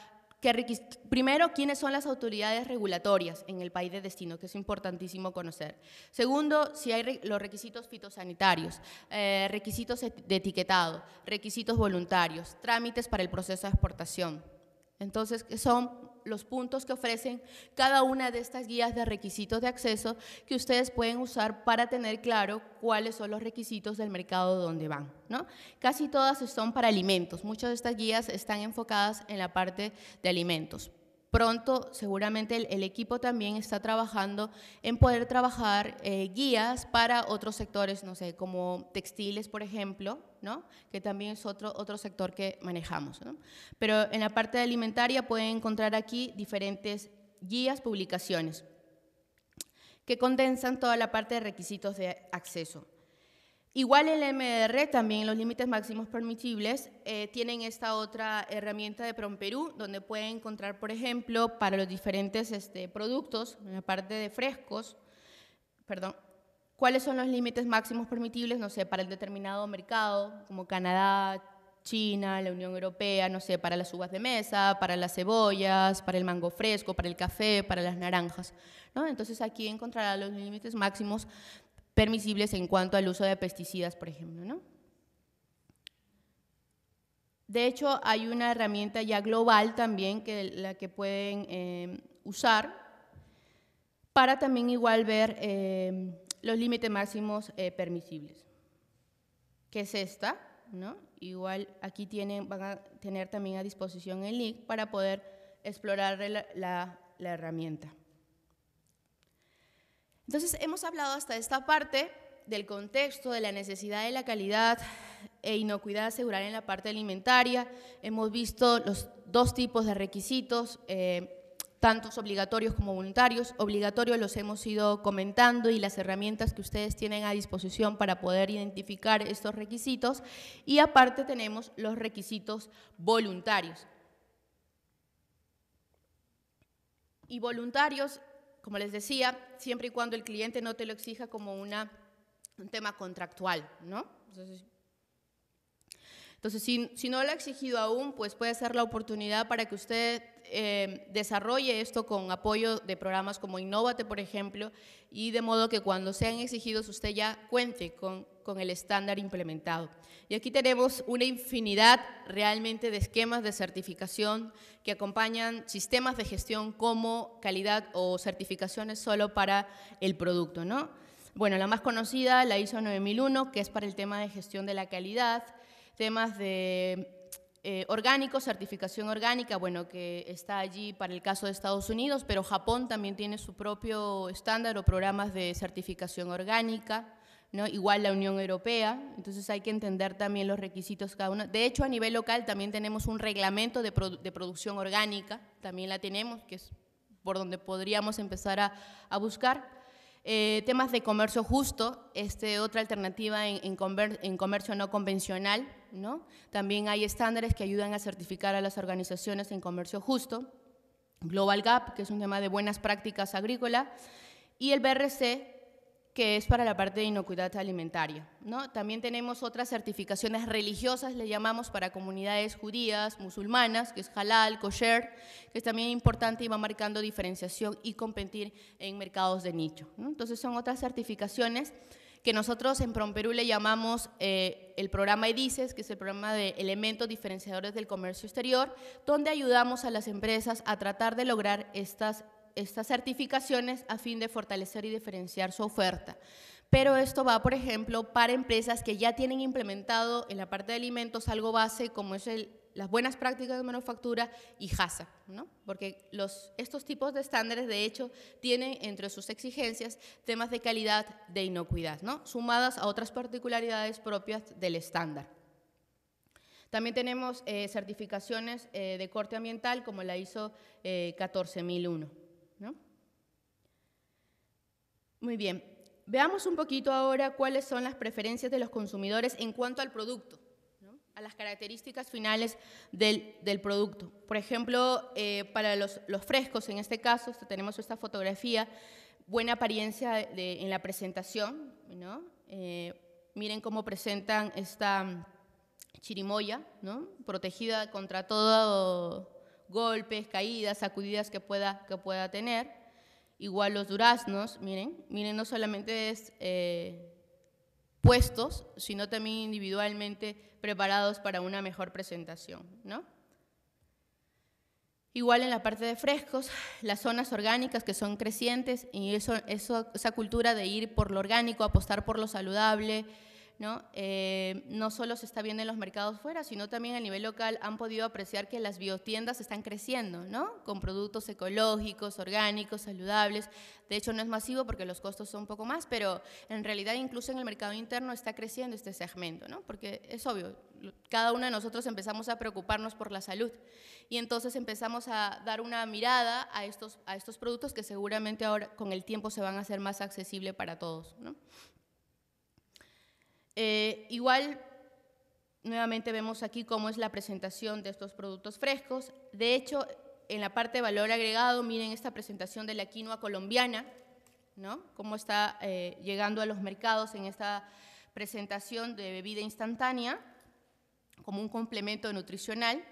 primero, quiénes son las autoridades regulatorias en el país de destino, que es importantísimo conocer. Segundo, si hay los requisitos fitosanitarios, eh, requisitos e-, de etiquetado, requisitos voluntarios, trámites para el proceso de exportación. Entonces, son los puntos que ofrecen cada una de estas guías de requisitos de acceso que ustedes pueden usar para tener claro cuáles son los requisitos del mercado donde van. Casi todas son para alimentos, muchas de estas guías están enfocadas en la parte de alimentos. Pronto, seguramente, el, equipo también está trabajando en poder trabajar eh, guías para otros sectores, no sé, como textiles, por ejemplo, ¿no? que también es otro, otro sector que manejamos. Pero en la parte alimentaria pueden encontrar aquí diferentes guías, publicaciones que condensan toda la parte de requisitos de acceso. Igual el MDR, también los límites máximos permitibles, eh, tienen esta otra herramienta de Perú donde pueden encontrar, por ejemplo, para los diferentes este, productos, aparte parte de frescos, perdón, cuáles son los límites máximos permitibles, no sé, para el determinado mercado, como Canadá, China, la Unión Europea, no sé, para las uvas de mesa, para las cebollas, para el mango fresco, para el café, para las naranjas. ¿no? Entonces aquí encontrará los límites máximos permisibles en cuanto al uso de pesticidas, por ejemplo. ¿no? De hecho, hay una herramienta ya global también que la que pueden em, usar para también igual ver em, los límites máximos eh, permisibles, que es esta, ¿no? Igual aquí tienen, van a tener también a disposición el link para poder explorar la herramienta. Entonces, hemos hablado hasta esta parte del contexto, de la necesidad de la calidad e inocuidad asegurar en la parte alimentaria. Hemos visto los dos tipos de requisitos, eh, tantos obligatorios como voluntarios. Obligatorios los hemos ido comentando y las herramientas que ustedes tienen a disposición para poder identificar estos requisitos. Y aparte tenemos los requisitos voluntarios. Y voluntarios como les decía, siempre y cuando el cliente no te lo exija como una, un tema contractual, ¿no? Entonces, si, no lo ha exigido aún, pues puede ser la oportunidad para que usted eh, desarrolle esto con apoyo de programas como Innovate, por ejemplo, y de modo que cuando sean exigidos usted ya cuente con, el estándar implementado. Y aquí tenemos una infinidad realmente de esquemas de certificación que acompañan sistemas de gestión como calidad o certificaciones solo para el producto, ¿no? Bueno, la más conocida, la ISO 9001, que es para el tema de gestión de la calidad, temas de eh, orgánico, certificación orgánica, bueno, que está allí para el caso de Estados Unidos, pero Japón también tiene su propio estándar o programas de certificación orgánica, ¿no? igual la Unión Europea, entonces hay que entender también los requisitos cada uno. De hecho, a nivel local también tenemos un reglamento de, de producción orgánica, también la tenemos, que es por donde podríamos empezar a, a buscar. Eh, temas de comercio justo, este, otra alternativa en, en, comercio no convencional. ¿no? También hay estándares que ayudan a certificar a las organizaciones en comercio justo. Global Gap, que es un tema de buenas prácticas agrícolas. Y el BRC, que es para la parte de inocuidad alimentaria. ¿no? También tenemos otras certificaciones religiosas, le llamamos para comunidades judías, musulmanas, que es halal, kosher, que es también importante y va marcando diferenciación y competir en mercados de nicho. Entonces son otras certificaciones que nosotros en Perú le llamamos eh, el programa EDICES, que es el programa de elementos diferenciadores del comercio exterior, donde ayudamos a las empresas a tratar de lograr estas estas certificaciones a fin de fortalecer y diferenciar su oferta. Pero esto va, por ejemplo, para empresas que ya tienen implementado en la parte de alimentos algo base como es el, las buenas prácticas de manufactura y HASA. ¿no? porque los, estos tipos de estándares de hecho tienen entre sus exigencias temas de calidad, de inocuidad, ¿no? sumadas a otras particularidades propias del estándar. También tenemos eh, certificaciones eh, de corte ambiental como la ISO 14001. Eh, muy bien, veamos un poquito ahora cuáles son las preferencias de los consumidores en cuanto al producto, a las características finales del, producto. Por ejemplo, eh, para los, frescos, en este caso, este, tenemos esta fotografía, buena apariencia en la presentación, eh, miren cómo presentan esta chirimoya, ¿no? protegida contra todo golpes, caídas, sacudidas que pueda, que pueda tener. Igual los duraznos, miren, miren, no solamente es eh, puestos, sino también individualmente preparados para una mejor presentación, ¿no? Igual en la parte de frescos, las zonas orgánicas que son crecientes y eso, eso, esa cultura de ir por lo orgánico, apostar por lo saludable, ¿no? Eh, no solo se está viendo en los mercados fuera, sino también a nivel local han podido apreciar que las biotiendas están creciendo, ¿no? Con productos ecológicos, orgánicos, saludables. De hecho, no es masivo porque los costos son un poco más, pero en realidad incluso en el mercado interno está creciendo este segmento, ¿no? Porque es obvio, cada uno de nosotros empezamos a preocuparnos por la salud y entonces empezamos a dar una mirada a estos, a estos productos que seguramente ahora con el tiempo se van a hacer más accesibles para todos, eh, igual, nuevamente vemos aquí cómo es la presentación de estos productos frescos. De hecho, en la parte de valor agregado, miren esta presentación de la quinoa colombiana, ¿no? Cómo está eh, llegando a los mercados en esta presentación de bebida instantánea como un complemento nutricional,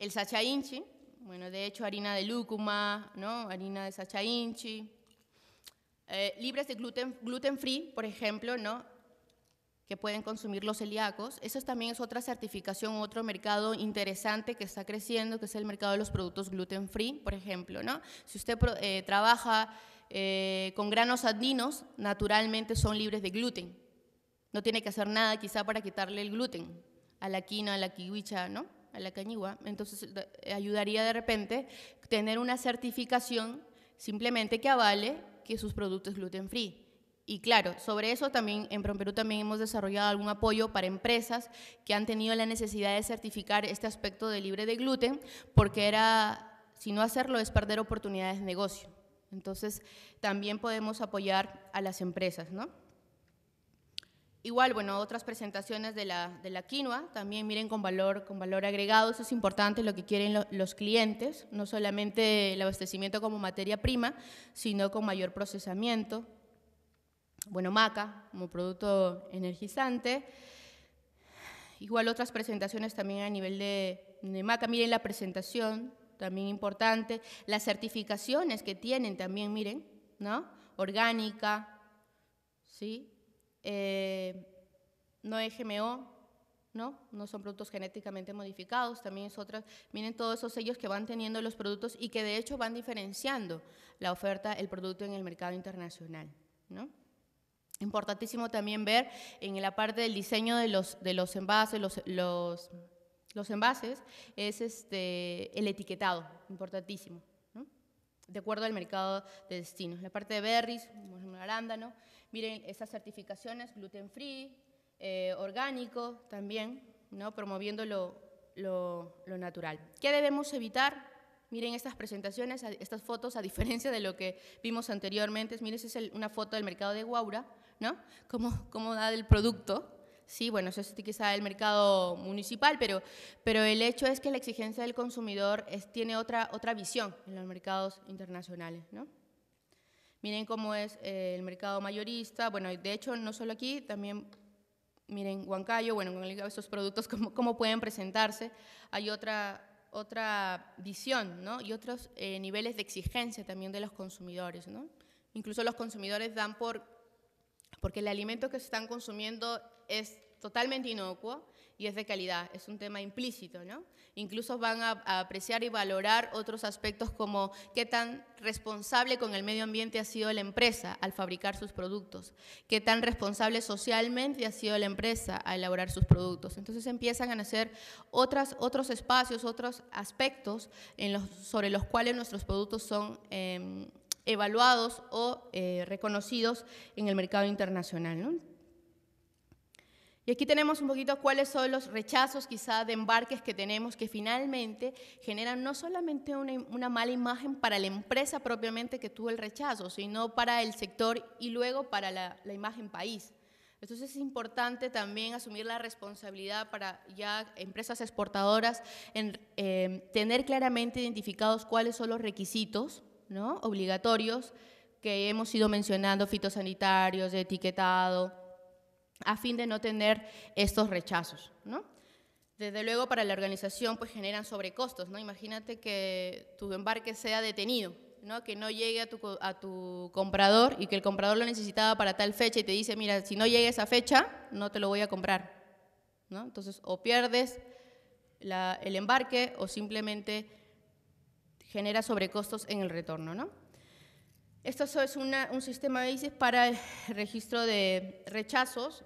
El sacha inchi, bueno, de hecho harina de lúcuma, ¿no? Harina de sacha inchi, eh, libres de gluten, gluten free, por ejemplo, ¿no? que pueden consumir los celíacos. Eso también es otra certificación, otro mercado interesante que está creciendo, que es el mercado de los productos gluten free, por ejemplo. ¿no? Si usted eh, trabaja eh, con granos andinos, naturalmente son libres de gluten. No tiene que hacer nada quizá para quitarle el gluten a la quina, a la kiwicha, ¿no? a la cañigua. Entonces ayudaría de repente tener una certificación simplemente que avale que sus productos gluten free. Y claro, sobre eso también en PromPerú también hemos desarrollado algún apoyo para empresas que han tenido la necesidad de certificar este aspecto de libre de gluten, porque era, si no hacerlo, es perder oportunidades de negocio. Entonces, también podemos apoyar a las empresas, ¿no? Igual, bueno, otras presentaciones de la, quinoa, también miren con valor, con valor agregado, eso es importante, lo que quieren los clientes, no solamente el abastecimiento como materia prima, sino con mayor procesamiento. Bueno, maca como producto energizante. Igual otras presentaciones también a nivel de maca, miren la presentación, también importante. Las certificaciones que tienen también, miren, ¿no? Orgánica, ¿sí? Eh, no es GMO, ¿no? No son productos genéticamente modificados, también es otra. Miren todos esos sellos que van teniendo los productos y que de hecho van diferenciando la oferta, el producto en el mercado internacional, ¿no? Importantísimo también ver en la parte del diseño de los, de los envases, los, los, envases, es este, el etiquetado, importantísimo, de acuerdo al mercado de destino. La parte de berries, arándano, Miren, esas certificaciones, gluten free, eh, orgánico también, ¿no? promoviendo lo, natural. ¿Qué debemos evitar? Miren estas presentaciones, estas fotos, a diferencia de lo que vimos anteriormente. Miren, esa es una foto del mercado de Guaura, ¿no? Cómo, cómo da el producto, Sí, bueno, eso es quizá el mercado municipal, pero, pero el hecho es que la exigencia del consumidor tiene otra, otra visión en los mercados internacionales, ¿no? Miren cómo es eh, el mercado mayorista. Bueno, de hecho, no solo aquí, también miren Huancayo, bueno, con esos productos, cómo, pueden presentarse. Hay otra, otra visión, ¿no? Y otros eh, niveles de exigencia también de los consumidores, Incluso los consumidores dan por, porque el alimento que se están consumiendo es totalmente inocuo, y es de calidad, es un tema implícito, ¿no? Incluso van a, apreciar y valorar otros aspectos como qué tan responsable con el medio ambiente ha sido la empresa al fabricar sus productos, qué tan responsable socialmente ha sido la empresa al elaborar sus productos. Entonces empiezan a nacer otras, otros espacios, otros aspectos en los, sobre los cuales nuestros productos son... Em, evaluados o eh, reconocidos en el mercado internacional. Y aquí tenemos un poquito cuáles son los rechazos quizá de embarques que tenemos que finalmente generan no solamente una, mala imagen para la empresa propiamente que tuvo el rechazo, sino para el sector y luego para la, imagen país. Entonces es importante también asumir la responsabilidad para ya empresas exportadoras en eh, tener claramente identificados cuáles son los requisitos ¿no? obligatorios que hemos ido mencionando, fitosanitarios, de etiquetado, a fin de no tener estos rechazos, Desde luego para la organización pues generan sobrecostos, ¿no? Imagínate que tu embarque sea detenido, ¿no? Que no llegue a tu, comprador y que el comprador lo necesitaba para tal fecha y te dice, mira, si no llega esa fecha, no te lo voy a comprar, ¿no? Entonces o pierdes el embarque o simplemente genera sobrecostos en el retorno, ¿no? Esto es un sistema de ICES para el registro de rechazos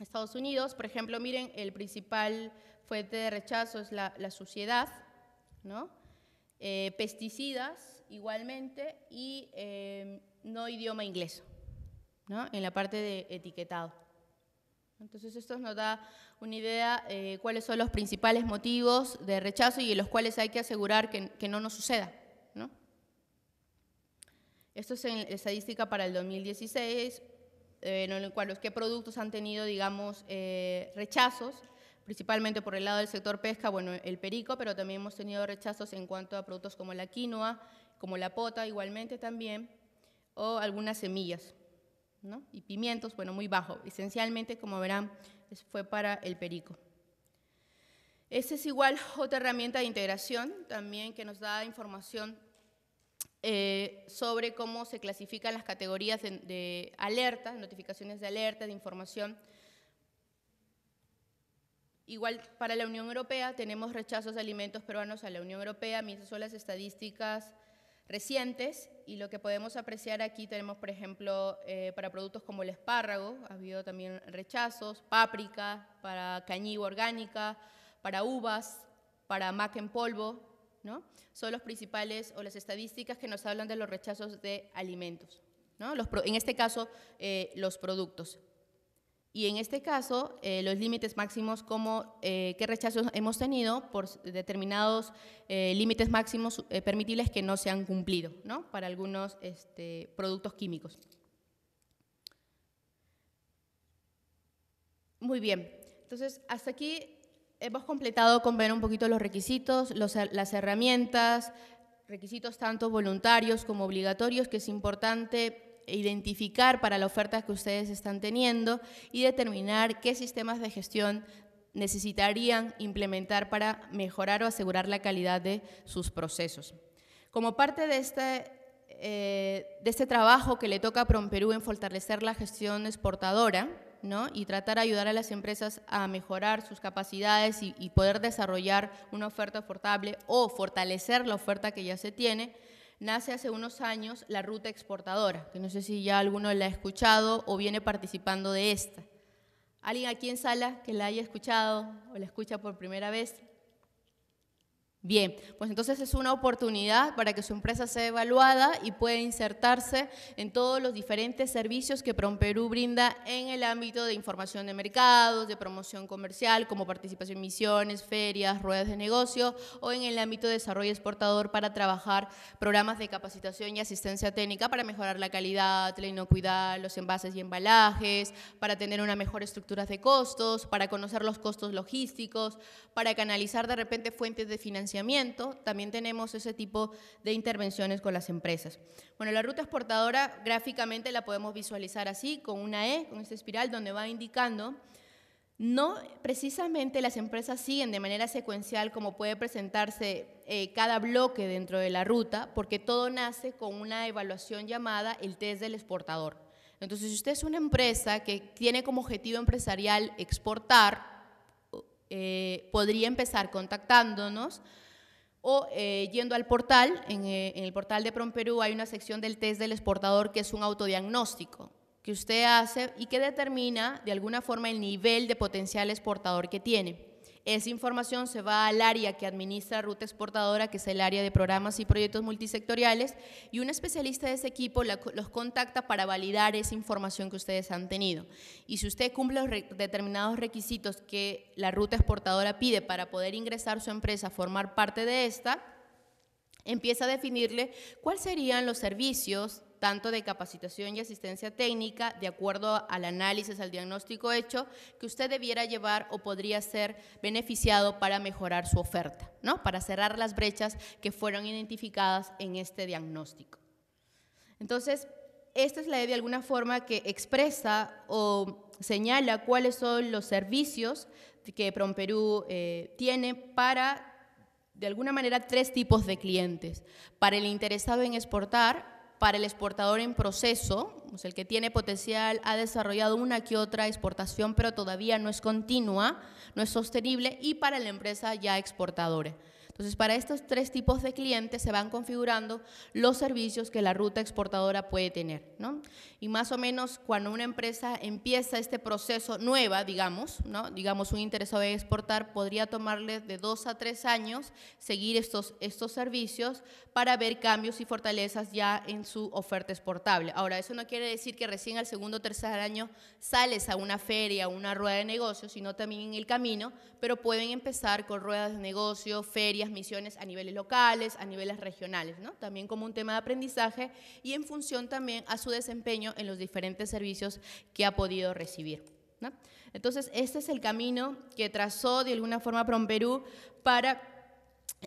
Estados Unidos, por ejemplo, miren, el principal fuente de rechazo es la, suciedad, ¿no? Eh, pesticidas igualmente y em, no idioma inglés, ¿no? en la parte de etiquetado. Entonces esto nos da una idea eh, cuáles son los principales motivos de rechazo y en los cuales hay que asegurar que, no nos suceda. Esto es en estadística para el 2016, eh, en cual los qué productos han tenido, digamos, eh, rechazos, principalmente por el lado del sector pesca, bueno, el perico, pero también hemos tenido rechazos en cuanto a productos como la quinoa, como la pota igualmente también, o algunas semillas, ¿no? Y pimientos, bueno, muy bajo. Esencialmente, como verán, fue para el perico. Esta es igual otra herramienta de integración también que nos da información eh, sobre cómo se clasifican las categorías de, alerta, alertas, notificaciones de alerta, de información. Igual para la Unión Europea tenemos rechazos de alimentos peruanos a la Unión Europea, mientras son las estadísticas recientes y lo que podemos apreciar aquí tenemos, por ejemplo, eh, para productos como el espárrago, ha habido también rechazos, páprica, para cañigo orgánica, para uvas, para mac en polvo, son los principales o las estadísticas que nos hablan de los rechazos de alimentos, ¿no? Los, en este caso, eh, los productos. Y en este caso, eh, los límites máximos, como eh, qué rechazos hemos tenido por determinados límites máximos permitibles que no se han cumplido ¿no? para algunos este, productos químicos. Muy bien, entonces hasta aquí Hemos completado con ver un poquito los requisitos, las herramientas, requisitos tanto voluntarios como obligatorios, que es importante identificar para la oferta que ustedes están teniendo y determinar qué sistemas de gestión necesitarían implementar para mejorar o asegurar la calidad de sus procesos. Como parte de este, eh, de este trabajo que le toca a Promperú en fortalecer la gestión exportadora, y tratar de ayudar a las empresas a mejorar sus capacidades y, poder desarrollar una oferta fortable o fortalecer la oferta que ya se tiene, nace hace unos años la ruta exportadora, que no sé si ya alguno la ha escuchado o viene participando de esta. ¿Alguien aquí en sala que la haya escuchado o la escucha por primera vez? Bien, pues entonces es una oportunidad para que su empresa sea evaluada y pueda insertarse en todos los diferentes servicios que PromPerú brinda en el ámbito de información de mercados, de promoción comercial, como participación en misiones, ferias, ruedas de negocio, o en el ámbito de desarrollo exportador para trabajar programas de capacitación y asistencia técnica para mejorar la calidad, la inocuidad, los envases y embalajes, para tener una mejor estructura de costos, para conocer los costos logísticos, para canalizar de repente fuentes de financiación también tenemos ese tipo de intervenciones con las empresas. Bueno, la ruta exportadora gráficamente la podemos visualizar así, con una E, con esta espiral, donde va indicando no precisamente las empresas siguen de manera secuencial como puede presentarse eh, cada bloque dentro de la ruta, porque todo nace con una evaluación llamada el test del exportador. Entonces, si usted es una empresa que tiene como objetivo empresarial exportar, eh, podría empezar contactándonos o eh, yendo al portal, en, eh, en, el portal de Perú hay una sección del test del exportador que es un autodiagnóstico que usted hace y que determina de alguna forma el nivel de potencial exportador que tiene. Esa información se va al área que administra Ruta Exportadora, que es el área de programas y proyectos multisectoriales, y un especialista de ese equipo los contacta para validar esa información que ustedes han tenido. Y si usted cumple los determinados requisitos que la Ruta Exportadora pide para poder ingresar su empresa formar parte de esta, empieza a definirle cuáles serían los servicios tanto de capacitación y asistencia técnica, de acuerdo al análisis, al diagnóstico hecho, que usted debiera llevar o podría ser beneficiado para mejorar su oferta, ¿no? para cerrar las brechas que fueron identificadas en este diagnóstico. Entonces, esta es la idea de alguna forma que expresa o señala cuáles son los servicios que PromPerú eh, tiene para, de alguna manera, tres tipos de clientes. Para el interesado en exportar, para el exportador en proceso, el que tiene potencial ha desarrollado una que otra exportación, pero todavía no es continua, no es sostenible, y para la empresa ya exportadora. Entonces, para estos tres tipos de clientes se van configurando los servicios que la ruta exportadora puede tener. ¿no? Y más o menos cuando una empresa empieza este proceso nueva, digamos, ¿no? digamos un interesado en exportar, podría tomarle de dos a tres años seguir estos, estos servicios para ver cambios y fortalezas ya en su oferta exportable. Ahora, eso no quiere decir que recién al segundo o tercer año sales a una feria, o una rueda de negocios, sino también en el camino, pero pueden empezar con ruedas de negocio, feria, misiones a niveles locales, a niveles regionales, también como un tema de aprendizaje y en función también a su desempeño en los diferentes servicios que ha podido recibir. Entonces, este es el camino que trazó de alguna forma PromPerú para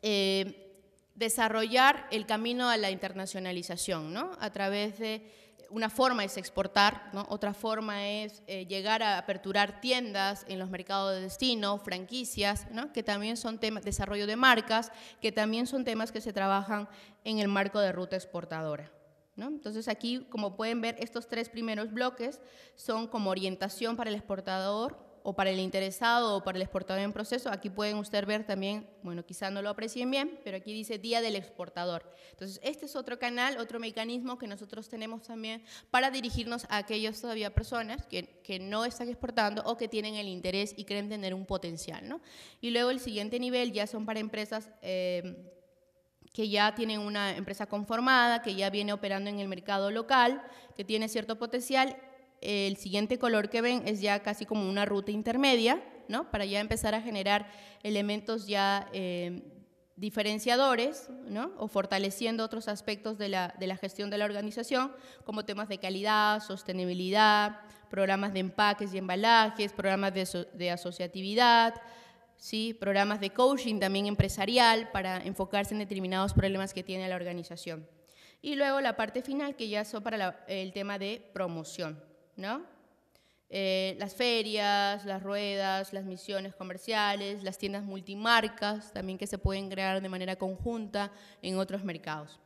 eh, desarrollar el camino a la internacionalización, a través de una forma es exportar, otra forma es eh, llegar a aperturar tiendas en los mercados de destino, franquicias, que también son temas, desarrollo de marcas, que también son temas que se trabajan en el marco de ruta exportadora. Entonces aquí, como pueden ver, estos tres primeros bloques son como orientación para el exportador, o para el interesado o para el exportador en proceso. Aquí pueden ustedes ver también, bueno, quizá no lo aprecien bien, pero aquí dice Día del Exportador. Entonces, este es otro canal, otro mecanismo que nosotros tenemos también para dirigirnos a aquellas todavía personas que, no están exportando o que tienen el interés y creen tener un potencial, Y luego el siguiente nivel ya son para empresas... Eh, que ya tienen una empresa conformada, que ya viene operando en el mercado local, que tiene cierto potencial el siguiente color que ven es ya casi como una ruta intermedia, ¿no? Para ya empezar a generar elementos ya eh, diferenciadores, O fortaleciendo otros aspectos de la, gestión de la organización, como temas de calidad, sostenibilidad, programas de empaques y embalajes, programas de, asociatividad, ¿sí? programas de coaching también empresarial para enfocarse en determinados problemas que tiene la organización. Y luego la parte final que ya son para el tema de promoción. Eh, las ferias, las ruedas, las misiones comerciales, las tiendas multimarcas también que se pueden crear de manera conjunta en otros mercados.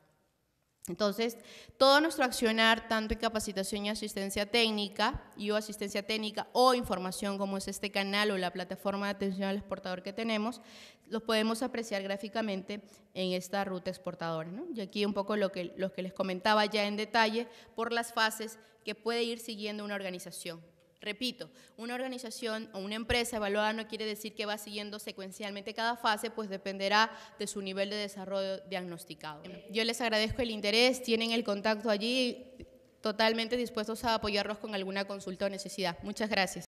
Entonces, todo nuestro accionar, tanto en capacitación y asistencia técnica, y o asistencia técnica o información como es este canal o la plataforma de atención al exportador que tenemos, los podemos apreciar gráficamente en esta ruta exportadora. Y aquí un poco lo que, lo que les comentaba ya en detalle por las fases que puede ir siguiendo una organización. Repito, una organización o una empresa evaluada no quiere decir que va siguiendo secuencialmente cada fase, pues dependerá de su nivel de desarrollo diagnosticado. Yo les agradezco el interés, tienen el contacto allí, totalmente dispuestos a apoyarlos con alguna consulta o necesidad. Muchas gracias.